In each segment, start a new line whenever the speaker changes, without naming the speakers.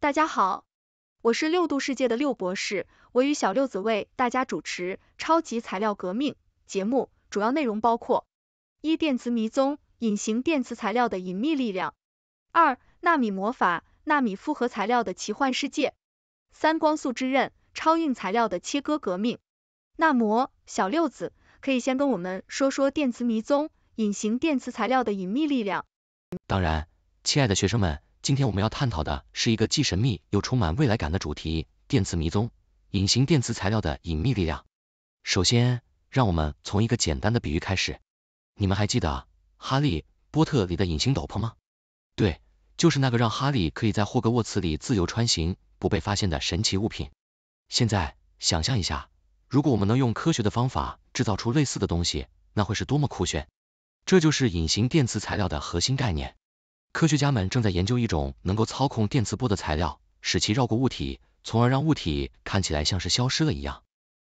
大家好，我是六度世界的六博士，我与小六子为大家主持《超级材料革命》节目，主要内容包括：一、电磁迷踪，隐形电磁材料的隐秘力量；二、纳米魔法，纳米复合材料的奇幻世界；三、光速之刃，超硬材料的切割革命。那么，小六子，可以先跟我们说说电磁迷踪，隐形电磁材料的隐秘力量。
当然，亲爱的学生们。今天我们要探讨的是一个既神秘又充满未来感的主题——电磁迷踪，隐形电磁材料的隐秘力量。首先，让我们从一个简单的比喻开始。你们还记得《哈利波特》里的隐形斗篷吗？对，就是那个让哈利可以在霍格沃茨里自由穿行、不被发现的神奇物品。现在，想象一下，如果我们能用科学的方法制造出类似的东西，那会是多么酷炫！这就是隐形电磁材料的核心概念。科学家们正在研究一种能够操控电磁波的材料，使其绕过物体，从而让物体看起来像是消失了一样。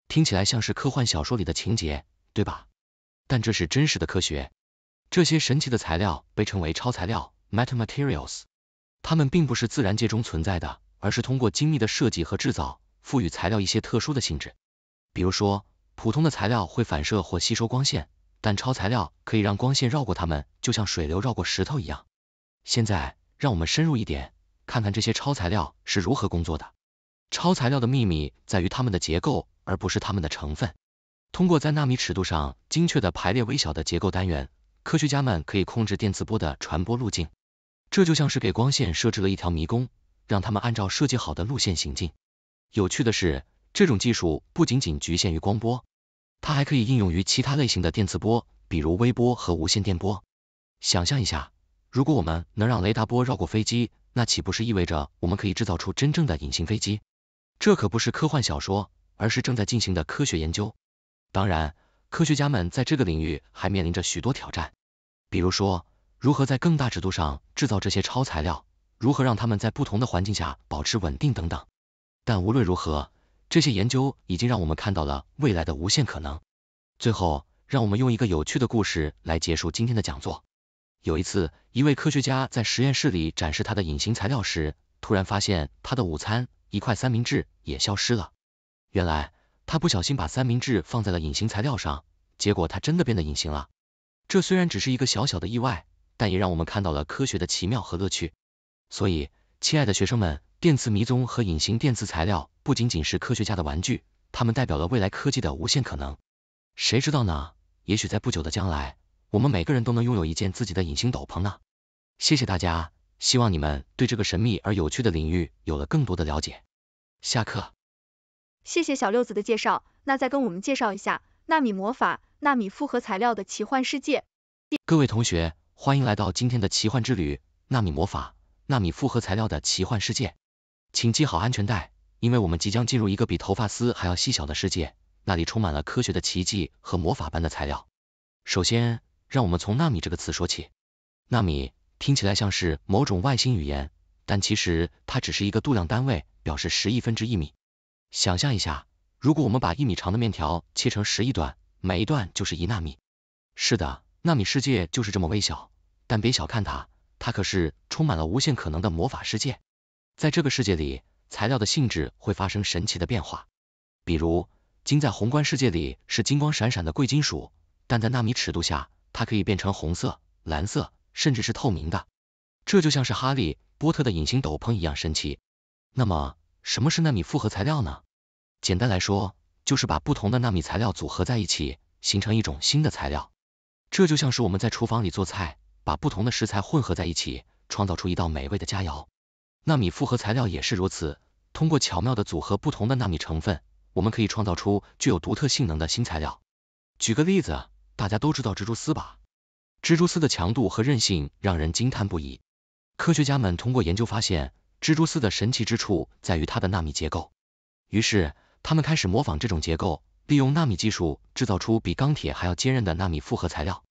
听起来像是科幻小说里的情节，对吧？但这是真实的科学。这些神奇的材料被称为超材料 （metamaterials），它们并不是自然界中存在的，而是通过精密的设计和制造，赋予材料一些特殊的性质。比如说，普通的材料会反射或吸收光线，但超材料可以让光线绕过它们，就像水流绕过石头一样。现在，让我们深入一点，看看这些超材料是如何工作的。超材料的秘密在于它们的结构，而不是它们的成分。通过在纳米尺度上精确的排列微小的结构单元，科学家们可以控制电磁波的传播路径。这就像是给光线设置了一条迷宫，让它们按照设计好的路线行进。有趣的是，这种技术不仅仅局限于光波，它还可以应用于其他类型的电磁波，比如微波和无线电波。想象一下。如果我们能让雷达波绕过飞机，那岂不是意味着我们可以制造出真正的隐形飞机？这可不是科幻小说，而是正在进行的科学研究。当然，科学家们在这个领域还面临着许多挑战，比如说如何在更大尺度上制造这些超材料，如何让他们在不同的环境下保持稳定等等。但无论如何，这些研究已经让我们看到了未来的无限可能。最后，让我们用一个有趣的故事来结束今天的讲座。有一次，一位科学家在实验室里展示他的隐形材料时，突然发现他的午餐一块三明治也消失了。原来他不小心把三明治放在了隐形材料上，结果他真的变得隐形了。这虽然只是一个小小的意外，但也让我们看到了科学的奇妙和乐趣。所以，亲爱的学生们，电磁迷踪和隐形电磁材料不仅仅是科学家的玩具，它们代表了未来科技的无限可能。谁知道呢？也许在不久的将来。我们每个人都能拥有一件自己的隐形斗篷呢。谢谢大家，希望你们对这个神秘而有趣的领域有了更多的了解。下课。
谢谢小六子的介绍，那再跟我们介绍一下纳米魔法、纳米复合材料的奇幻世界。
各位同学，欢迎来到今天的奇幻之旅——纳米魔法、纳米复合材料的奇幻世界。请系好安全带，因为我们即将进入一个比头发丝还要细小的世界，那里充满了科学的奇迹和魔法般的材料。首先，让我们从“纳米”这个词说起。纳米听起来像是某种外星语言，但其实它只是一个度量单位，表示十亿分之一米。想象一下，如果我们把一米长的面条切成十亿段，每一段就是一纳米。是的，纳米世界就是这么微小，但别小看它，它可是充满了无限可能的魔法世界。在这个世界里，材料的性质会发生神奇的变化。比如，金在宏观世界里是金光闪闪的贵金属，但在纳米尺度下，它可以变成红色、蓝色，甚至是透明的，这就像是哈利波特的隐形斗篷一样神奇。那么，什么是纳米复合材料呢？简单来说，就是把不同的纳米材料组合在一起，形成一种新的材料。这就像是我们在厨房里做菜，把不同的食材混合在一起，创造出一道美味的佳肴。纳米复合材料也是如此，通过巧妙的组合不同的纳米成分，我们可以创造出具有独特性能的新材料。举个例子。大家都知道蜘蛛丝吧？蜘蛛丝的强度和韧性让人惊叹不已。科学家们通过研究发现，蜘蛛丝的神奇之处在于它的纳米结构。于是，他们开始模仿这种结构，利用纳米技术制造出比钢铁还要坚韧的纳米复合材料。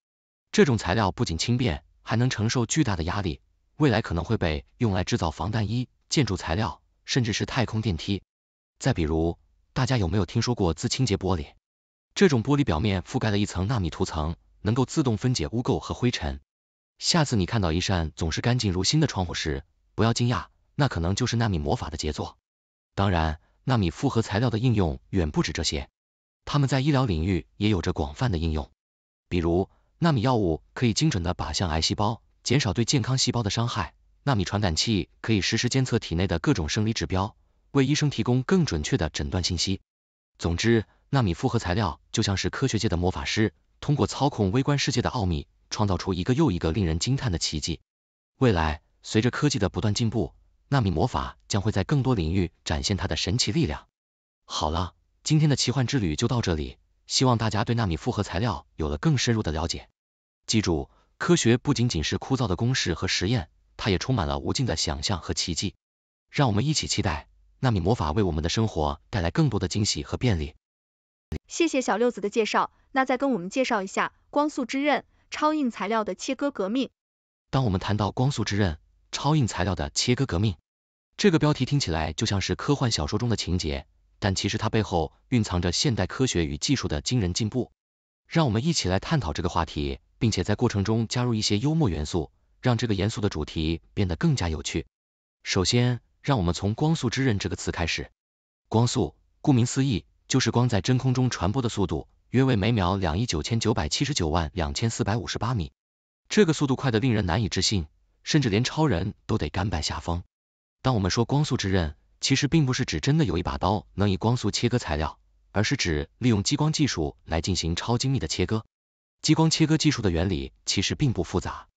这种材料不仅轻便，还能承受巨大的压力，未来可能会被用来制造防弹衣、建筑材料，甚至是太空电梯。再比如，大家有没有听说过自清洁玻璃？这种玻璃表面覆盖了一层纳米涂层，能够自动分解污垢和灰尘。下次你看到一扇总是干净如新的窗户时，不要惊讶，那可能就是纳米魔法的杰作。当然，纳米复合材料的应用远不止这些，它们在医疗领域也有着广泛的应用。比如，纳米药物可以精准的靶向癌细胞，减少对健康细胞的伤害；纳米传感器可以实时监测体内的各种生理指标，为医生提供更准确的诊断信息。总之，纳米复合材料就像是科学界的魔法师，通过操控微观世界的奥秘，创造出一个又一个令人惊叹的奇迹。未来，随着科技的不断进步，纳米魔法将会在更多领域展现它的神奇力量。好了，今天的奇幻之旅就到这里，希望大家对纳米复合材料有了更深入的了解。记住，科学不仅仅是枯燥的公式和实验，它也充满了无尽的想象和奇迹。让我们一起期待纳米魔法为我们的生活带来更多的惊喜和便利。谢
谢小六子的介绍，那再跟我们介绍一下光速之刃、超硬材料的切割革
命。当我们谈到光速之刃、超硬材料的切割革命这个标题，听起来就像是科幻小说中的情节，但其实它背后蕴藏着现代科学与技术的惊人进步。让我们一起来探讨这个话题，并且在过程中加入一些幽默元素，让这个严肃的主题变得更加有趣。首先，让我们从光速之刃这个词开始。光速，顾名思义。就是光在真空中传播的速度约为每秒两亿九千九百七十九万两千四百五十八米，这个速度快的令人难以置信，甚至连超人都得甘拜下风。当我们说光速之刃，其实并不是指真的有一把刀能以光速切割材料，而是指利用激光技术来进行超精密的切割。激光切割技术的原理其实并不复杂，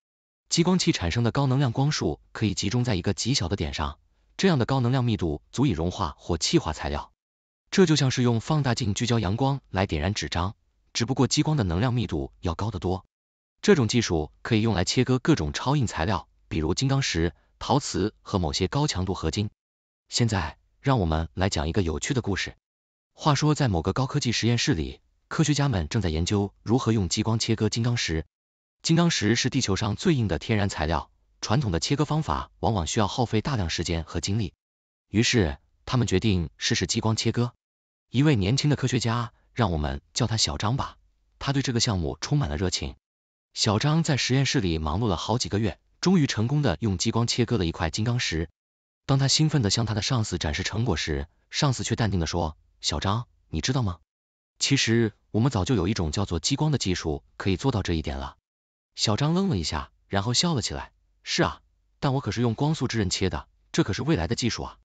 激光器产生的高能量光束可以集中在一个极小的点上，这样的高能量密度足以融化或气化材料。这就像是用放大镜聚焦阳光来点燃纸张，只不过激光的能量密度要高得多。这种技术可以用来切割各种超硬材料，比如金刚石、陶瓷和某些高强度合金。现在，让我们来讲一个有趣的故事。话说在某个高科技实验室里，科学家们正在研究如何用激光切割金刚石。金刚石是地球上最硬的天然材料，传统的切割方法往往需要耗费大量时间和精力。于是，他们决定试试激光切割。一位年轻的科学家，让我们叫他小张吧。他对这个项目充满了热情。小张在实验室里忙碌了好几个月，终于成功的用激光切割了一块金刚石。当他兴奋的向他的上司展示成果时，上司却淡定的说：“小张，你知道吗？其实我们早就有一种叫做激光的技术，可以做到这一点了。”小张愣了一下，然后笑了起来：“是啊，但我可是用光速之刃切的，这可是未来的技术啊！”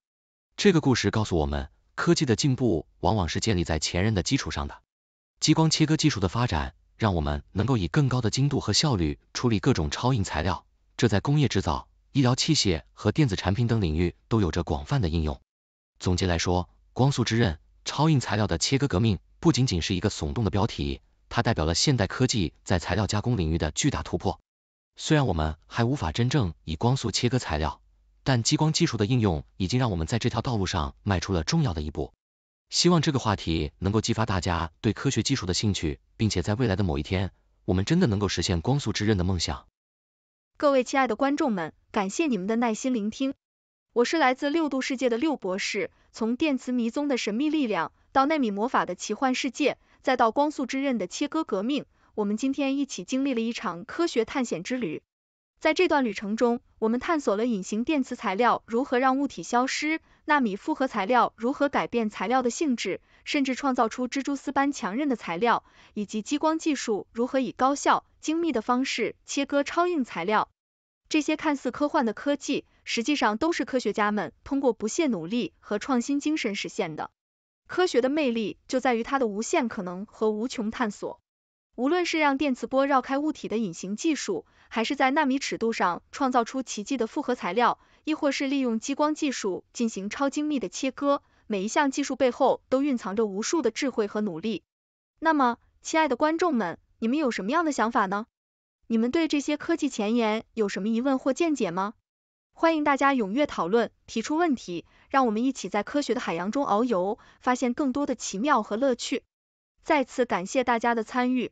这个故事告诉我们，科技的进步往往是建立在前人的基础上的。激光切割技术的发展，让我们能够以更高的精度和效率处理各种超硬材料，这在工业制造、医疗器械和电子产品等领域都有着广泛的应用。总结来说，光速之刃、超硬材料的切割革命不仅仅是一个耸动的标题，它代表了现代科技在材料加工领域的巨大突破。虽然我们还无法真正以光速切割材料。但激光技术的应用已经让我们在这条道路上迈出了重要的一步。希望这个话题能够激发大家对科学技术的兴趣，并且在未来的某一天，我们真的能够实现光速之刃的梦想。
各位亲爱的观众们，感谢你们的耐心聆听。我是来自六度世界的六博士。从电磁迷踪的神秘力量，到纳米魔法的奇幻世界，再到光速之刃的切割革命，我们今天一起经历了一场科学探险之旅。在这段旅程中，我们探索了隐形电磁材料如何让物体消失，纳米复合材料如何改变材料的性质，甚至创造出蜘蛛丝般强韧的材料，以及激光技术如何以高效、精密的方式切割超硬材料。这些看似科幻的科技，实际上都是科学家们通过不懈努力和创新精神实现的。科学的魅力就在于它的无限可能和无穷探索。无论是让电磁波绕开物体的隐形技术，还是在纳米尺度上创造出奇迹的复合材料，亦或是利用激光技术进行超精密的切割，每一项技术背后都蕴藏着无数的智慧和努力。那么，亲爱的观众们，你们有什么样的想法呢？你们对这些科技前沿有什么疑问或见解吗？欢迎大家踊跃讨论，提出问题，让我们一起在科学的海洋中遨游，发现更多的奇妙和乐趣。再次感谢大家的参与。